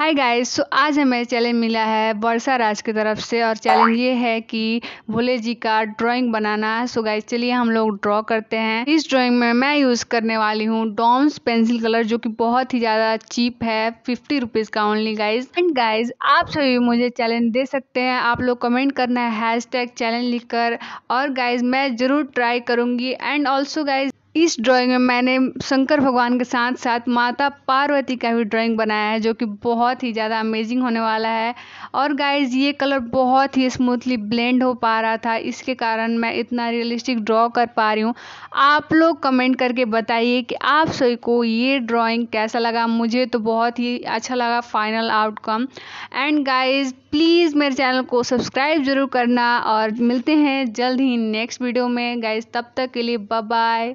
hi guys so आज हमें challenge मिला है वर्षा राज की तरफ से और चैलेंज ये है कि भोले जी का ड्राइंग बनाना है सो गाइस चलिए हम लोग ड्रॉ करते हैं इस ड्राइंग में मैं यूज़ करने वाली हूँ डॉम्स पेंसिल कलर जो कि बहुत ही ज़्यादा चीप है फिफ्टी रुपीज़ का ओनली गाइज एंड गाइज आप सभी मुझे चैलेंज दे सकते हैं आप लोग कमेंट करना है हैश टैग चैलेंज लिख कर और गाइज मैं ज़रूर ट्राई करूँगी एंड ऑल्सो गाइज इस ड्राइंग में मैंने शंकर भगवान के साथ साथ माता पार्वती का भी ड्राइंग बनाया है जो कि बहुत ही ज़्यादा अमेजिंग होने वाला है और गाइज ये कलर बहुत ही स्मूथली ब्लेंड हो पा रहा था इसके कारण मैं इतना रियलिस्टिक ड्रॉ कर पा रही हूँ आप लोग कमेंट करके बताइए कि आप सभी को ये ड्राइंग कैसा लगा मुझे तो बहुत ही अच्छा लगा final outcome and guys please मेरे चैनल को सब्सक्राइब ज़रूर करना और मिलते हैं जल्द ही नेक्स्ट वीडियो में गाइज तब तक के लिए बाय